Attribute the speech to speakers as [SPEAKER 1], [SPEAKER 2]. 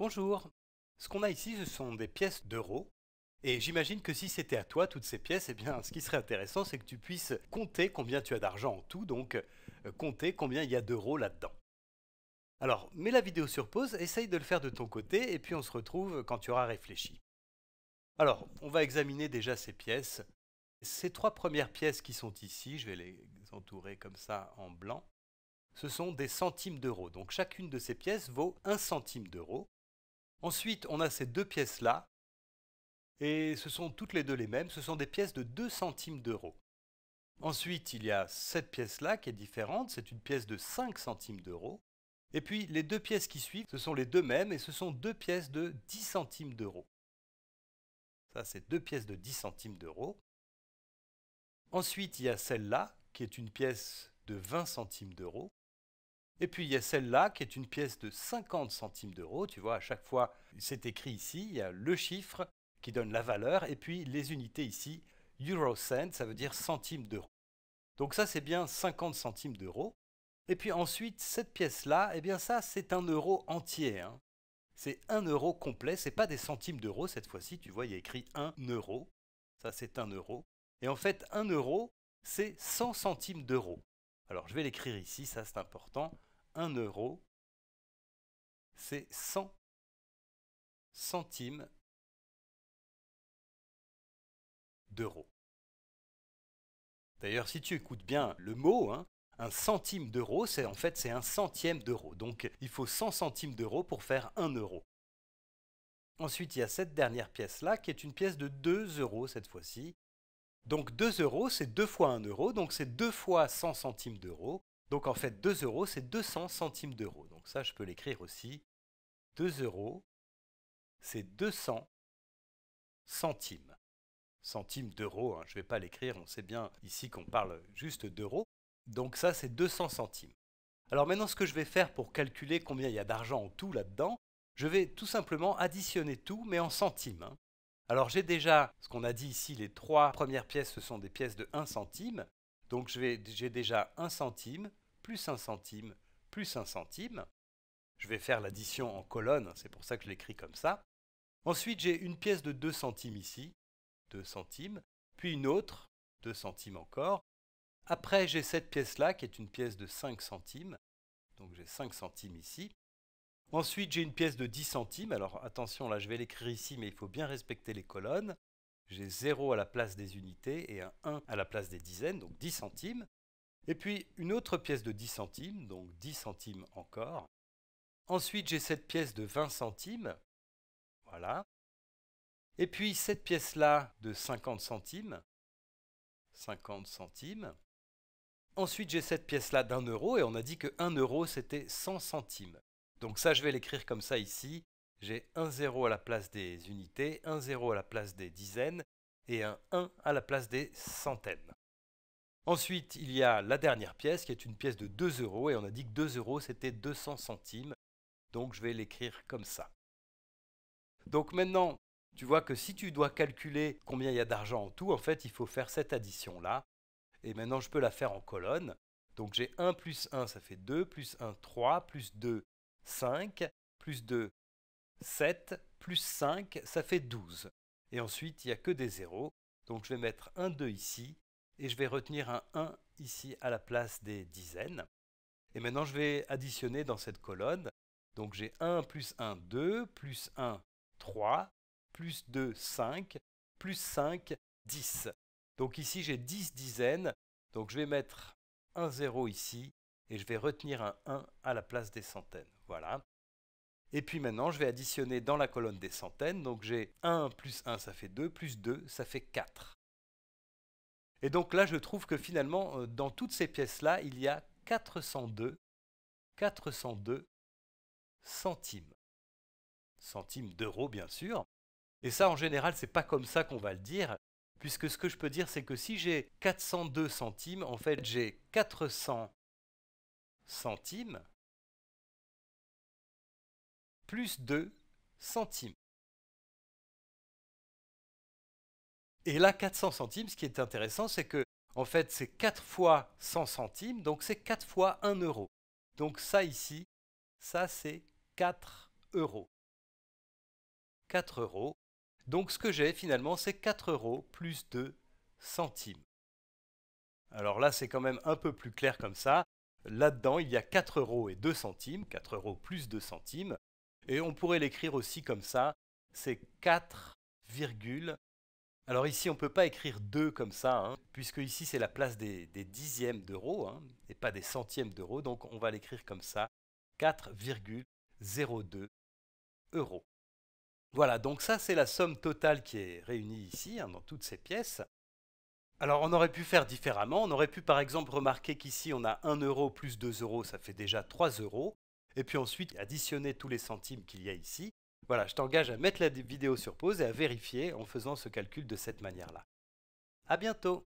[SPEAKER 1] Bonjour. Ce qu'on a ici, ce sont des pièces d'euros. Et j'imagine que si c'était à toi toutes ces pièces, eh bien, ce qui serait intéressant, c'est que tu puisses compter combien tu as d'argent en tout, donc euh, compter combien il y a d'euros là-dedans. Alors, mets la vidéo sur pause, essaye de le faire de ton côté, et puis on se retrouve quand tu auras réfléchi. Alors, on va examiner déjà ces pièces. Ces trois premières pièces qui sont ici, je vais les entourer comme ça en blanc, ce sont des centimes d'euros. Donc chacune de ces pièces vaut un centime d'euros. Ensuite, on a ces deux pièces-là, et ce sont toutes les deux les mêmes, ce sont des pièces de 2 centimes d'euros. Ensuite, il y a cette pièce-là qui est différente, c'est une pièce de 5 centimes d'euros. Et puis, les deux pièces qui suivent, ce sont les deux mêmes, et ce sont deux pièces de 10 centimes d'euros. Ça, c'est deux pièces de 10 centimes d'euros. Ensuite, il y a celle-là, qui est une pièce de 20 centimes d'euros. Et puis il y a celle-là qui est une pièce de 50 centimes d'euros. Tu vois, à chaque fois, c'est écrit ici, il y a le chiffre qui donne la valeur, et puis les unités ici, euro cent, ça veut dire centimes d'euros. Donc ça, c'est bien 50 centimes d'euros. Et puis ensuite, cette pièce-là, eh bien ça, c'est un euro entier. Hein. C'est un euro complet, n'est pas des centimes d'euros cette fois-ci, tu vois, il y a écrit un euro. Ça, c'est un euro. Et en fait, un euro, c'est 100 centimes d'euros. Alors, je vais l'écrire ici, ça c'est important. 1 euro, c'est 100 centimes d'euros. D'ailleurs, si tu écoutes bien le mot, hein, un centime d'euros, c'est en fait c'est un centième d'euro. Donc il faut 100 centimes d'euros pour faire 1 euro. Ensuite, il y a cette dernière pièce-là, qui est une pièce de 2 euros cette fois-ci. Donc 2 euros, c'est 2 fois 1 euro, donc c'est 2 fois 100 centimes d'euros. Donc en fait, 2 euros, c'est 200 centimes d'euros. Donc ça, je peux l'écrire aussi. 2 euros, c'est 200 centimes. Centimes d'euros, hein, je ne vais pas l'écrire, on sait bien ici qu'on parle juste d'euros. Donc ça, c'est 200 centimes. Alors maintenant, ce que je vais faire pour calculer combien il y a d'argent en tout là-dedans, je vais tout simplement additionner tout, mais en centimes. Hein. Alors j'ai déjà ce qu'on a dit ici, les trois premières pièces, ce sont des pièces de 1 centime. Donc j'ai déjà 1 centime, plus 1 centime, plus 1 centime. Je vais faire l'addition en colonne, c'est pour ça que je l'écris comme ça. Ensuite, j'ai une pièce de 2 centimes ici, 2 centimes, puis une autre, 2 centimes encore. Après, j'ai cette pièce-là, qui est une pièce de 5 centimes, donc j'ai 5 centimes ici. Ensuite, j'ai une pièce de 10 centimes, alors attention, là je vais l'écrire ici, mais il faut bien respecter les colonnes. J'ai 0 à la place des unités et un 1 à la place des dizaines, donc 10 centimes. Et puis une autre pièce de 10 centimes, donc 10 centimes encore. Ensuite, j'ai cette pièce de 20 centimes. Voilà. Et puis cette pièce-là de 50 centimes. 50 centimes. Ensuite, j'ai cette pièce-là d'un euro et on a dit que 1 euro, c'était 100 centimes. Donc ça, je vais l'écrire comme ça ici. J'ai un 0 à la place des unités, un 0 à la place des dizaines et un 1 à la place des centaines. Ensuite, il y a la dernière pièce qui est une pièce de 2 euros et on a dit que 2 euros c'était 200 centimes. Donc je vais l'écrire comme ça. Donc maintenant, tu vois que si tu dois calculer combien il y a d'argent en tout, en fait, il faut faire cette addition-là. Et maintenant, je peux la faire en colonne. Donc j'ai 1 plus 1, ça fait 2, plus 1, 3, plus 2, 5, plus 2, 7, plus 5, ça fait 12. Et ensuite, il n'y a que des zéros. Donc je vais mettre 1, 2 ici et je vais retenir un 1 ici à la place des dizaines. Et maintenant, je vais additionner dans cette colonne. Donc j'ai 1 plus 1, 2, plus 1, 3, plus 2, 5, plus 5, 10. Donc ici, j'ai 10 dizaines. Donc je vais mettre un 0 ici et je vais retenir un 1 à la place des centaines. Voilà. Et puis maintenant, je vais additionner dans la colonne des centaines. Donc j'ai 1 plus 1, ça fait 2, plus 2, ça fait 4. Et donc là, je trouve que finalement, euh, dans toutes ces pièces-là, il y a 402, centimes. Centimes d'euros, bien sûr. Et ça, en général, n'est pas comme ça qu'on va le dire, puisque ce que je peux dire, c'est que si j'ai 402 centimes, en fait, j'ai 400 centimes plus 2 centimes. Et là, 400 centimes, ce qui est intéressant, c'est que, en fait, c'est 4 fois 100 centimes, donc c'est 4 fois 1 euro. Donc ça ici, ça c'est 4 euros. 4 euros. Donc ce que j'ai finalement, c'est 4 euros plus 2 centimes. Alors là, c'est quand même un peu plus clair comme ça. Là-dedans, il y a 4 euros et 2 centimes, 4 euros plus 2 centimes. Et on pourrait l'écrire aussi comme ça, c'est 4, alors ici, on ne peut pas écrire 2 comme ça, hein, puisque ici c'est la place des, dixièmes d'euros, hein, et pas des centièmes d'euros, donc on va l'écrire comme ça, 4,02 euros. Voilà, donc ça c'est la somme totale qui est réunie ici, hein, dans toutes ces pièces. Alors on aurait pu faire différemment, on aurait pu par exemple remarquer qu'ici on a 1 euro plus 2 euros, ça fait déjà 3 euros, et puis ensuite additionner tous les centimes qu'il y a ici, voilà, je t'engage à mettre la vidéo sur pause et à vérifier en faisant ce calcul de cette manière-là. À bientôt